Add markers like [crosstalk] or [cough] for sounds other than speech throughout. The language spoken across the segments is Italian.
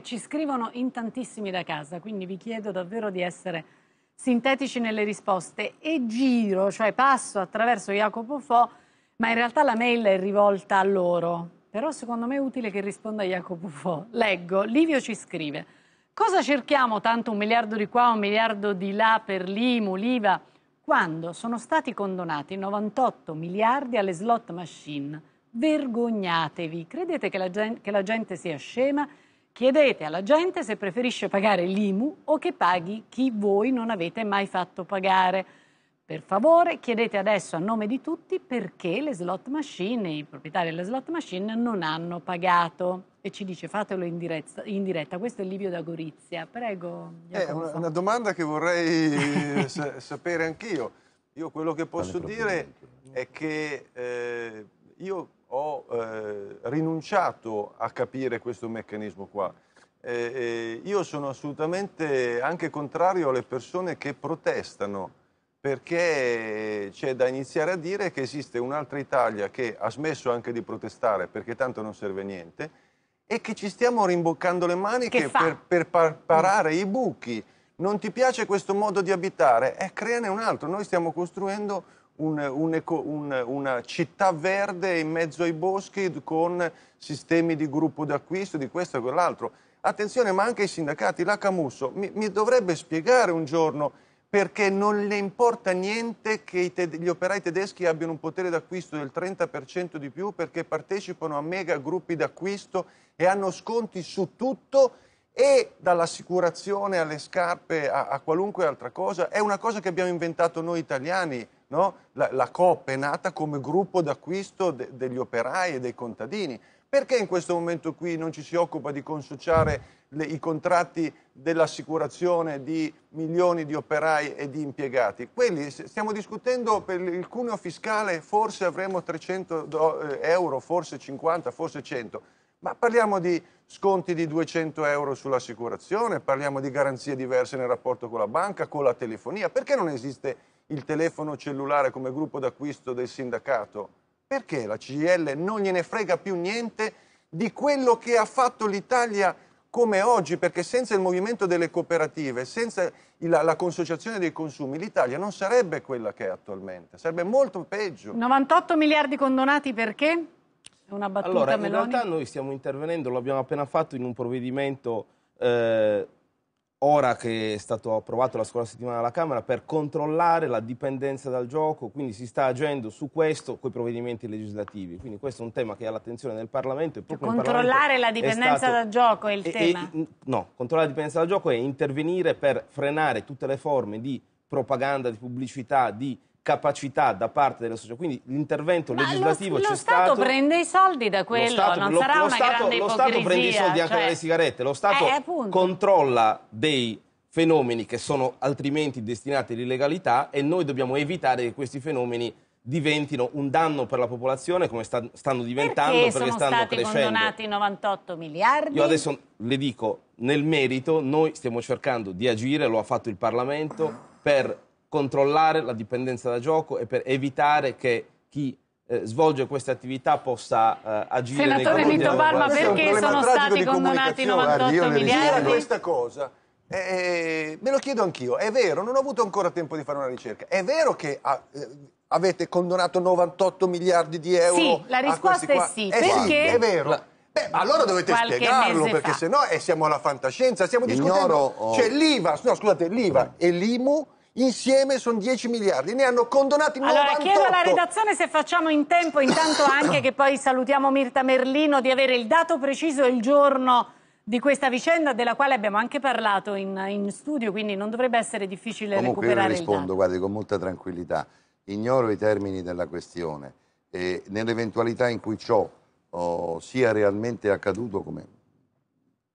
ci scrivono in tantissimi da casa, quindi vi chiedo davvero di essere sintetici nelle risposte e giro, cioè passo attraverso Jacopo Fo, ma in realtà la mail è rivolta a loro. Però secondo me è utile che risponda Jacopo Fo. Leggo, Livio ci scrive, cosa cerchiamo tanto un miliardo di qua, un miliardo di là per l'IMU, l'IVA, quando sono stati condonati 98 miliardi alle slot machine? Vergognatevi, credete che la gente, che la gente sia scema? Chiedete alla gente se preferisce pagare l'IMU o che paghi chi voi non avete mai fatto pagare. Per favore, chiedete adesso a nome di tutti perché le slot machine, i proprietari delle slot machine non hanno pagato. E ci dice fatelo in diretta. In diretta. Questo è Livio da Gorizia. Prego. Eh, è eh, una, una, domanda che vorrei eh, sa- sapere anch'io. Io quello che posso dire è che eh, io ho eh, rinunciato a capire questo meccanismo qua. Eh, eh, io sono assolutamente anche contrario alle persone che protestano perché c'è da iniziare a dire che esiste un'altra Italia che ha smesso anche di protestare perché tanto non serve a niente e che ci stiamo rimboccando le maniche per, per par parare mm. i buchi. Non ti piace questo modo di abitare? Eh, creane un altro. Noi stiamo costruendo un, un eco, un, una città verde in mezzo ai boschi con sistemi di gruppo d'acquisto, di questo e quell'altro. Attenzione, ma anche i sindacati, la Camusso mi, mi dovrebbe spiegare un giorno perché non le importa niente che gli operai tedeschi abbiano un potere d'acquisto del 30% di più perché partecipano a mega gruppi d'acquisto e hanno sconti su tutto e dall'assicurazione alle scarpe a, a qualunque altra cosa. È una cosa che abbiamo inventato noi italiani, No? La, la, COP è nata come gruppo d'acquisto de, degli operai e dei contadini. Perché in questo momento qui non ci si occupa di consociare le, i contratti dell'assicurazione di milioni di operai e di impiegati? Quelli, stiamo discutendo per il cuneo fiscale, forse avremo 300 do, eh, euro, forse 50, forse 100, ma parliamo di sconti di 200 euro sull'assicurazione, parliamo di garanzie diverse nel rapporto con la banca, con la telefonia. Perché non esiste il telefono cellulare come gruppo d'acquisto del sindacato? Perché la CGL non gliene frega più niente di quello che ha fatto l'Italia come oggi, perché senza il movimento delle cooperative, senza la, la, consociazione dei consumi, l'Italia non sarebbe quella che è attualmente, sarebbe molto peggio. 98 miliardi condonati perché? Una battuta allora, Meloni. in realtà noi stiamo intervenendo, l'abbiamo appena fatto in un provvedimento eh, ora che è stato approvato la scorsa settimana alla Camera, per controllare la dipendenza dal gioco, quindi si sta agendo su questo con i provvedimenti legislativi. Quindi questo è un tema che è all'attenzione del Parlamento. E controllare Parlamento la dipendenza stato... dal gioco è il e, tema? E, no, controllare la dipendenza dal gioco è intervenire per frenare tutte le forme di propaganda, di pubblicità, di capacità da parte della società. Quindi l'intervento legislativo lo, c'è lo stato. Lo Stato prende i soldi da quello, stato, non lo, sarà lo una stato, grande Lo Stato prende i soldi anche cioè... dalle sigarette, lo Stato eh, eh controlla dei fenomeni che sono altrimenti destinati all'illegalità e noi dobbiamo evitare che questi fenomeni diventino un danno per la popolazione come sta, stanno diventando perché, perché stanno crescendo. sono stati condonati 98 miliardi? Io adesso le dico, nel merito noi stiamo cercando di agire, lo ha fatto il Parlamento, per controllare la dipendenza da gioco e per evitare che chi eh, svolge queste attività possa eh, agire Senatore Vito Barba, perché sono stati condonati 98 miliardi? questa cosa. Eh, me lo chiedo anch'io, è vero, non ho avuto ancora tempo di fare una ricerca, è vero che ha, eh, avete condonato 98 miliardi di euro? Sì, la risposta è eh sì, perché... Sì, è vero. La... Beh, ma allora dovete spiegarlo, perché sennò no, eh, siamo alla fantascienza, stiamo discutendo... Ignoro, oh. C'è l'IVA, no, scusate, l'IVA e l'IMU insieme sono 10 miliardi, ne hanno condonati allora, 98. Allora chiedo alla redazione se facciamo in tempo, intanto [coughs] anche che poi salutiamo Mirta Merlino, di avere il dato preciso e il giorno di questa vicenda della quale abbiamo anche parlato in, in studio, quindi non dovrebbe essere difficile Comunque recuperare Comunque io rispondo, guardi, con molta tranquillità. Ignoro i termini della questione e nell'eventualità in cui ciò oh, sia realmente accaduto, come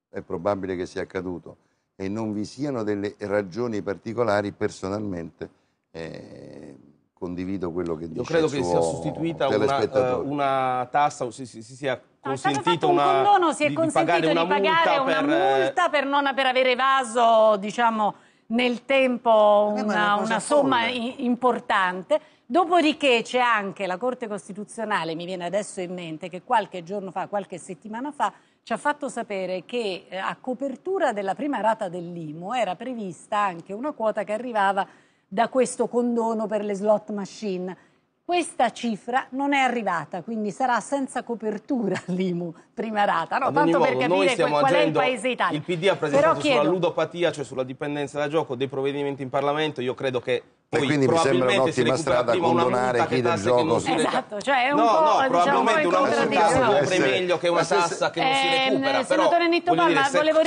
è probabile che sia accaduto, e non vi siano delle ragioni particolari personalmente eh, condivido quello che dice Io credo che sia sostituita una, uh, una tassa, si, si, si sia consentito una, un condono, si è di, consentito di pagare, una, pagare multa una, per, eh, multa per non per aver evaso, diciamo, nel tempo eh, una, una somma i, importante. Dopodiché c'è anche la Corte Costituzionale, mi viene adesso in mente, che qualche giorno fa, qualche settimana fa, ci ha fatto sapere che eh, a copertura della prima rata dell'IMU era prevista anche una quota che arrivava da questo condono per le slot machine. Questa cifra non è arrivata, quindi sarà senza copertura l'IMU prima rata. No, tanto modo, per capire qual, qual è il paese Italia. Il PD ha presentato Però sulla ludopatia, cioè sulla dipendenza da gioco, dei provvedimenti in Parlamento. Io credo che poi, e quindi mi sembra un'ottima strada condonare chi del gioco si esatto cioè è un no, po' no, probabilmente diciamo, una multa sembra essere... meglio che una tassa che non si eh, recupera eh, però, senatore Nitto Palma volevo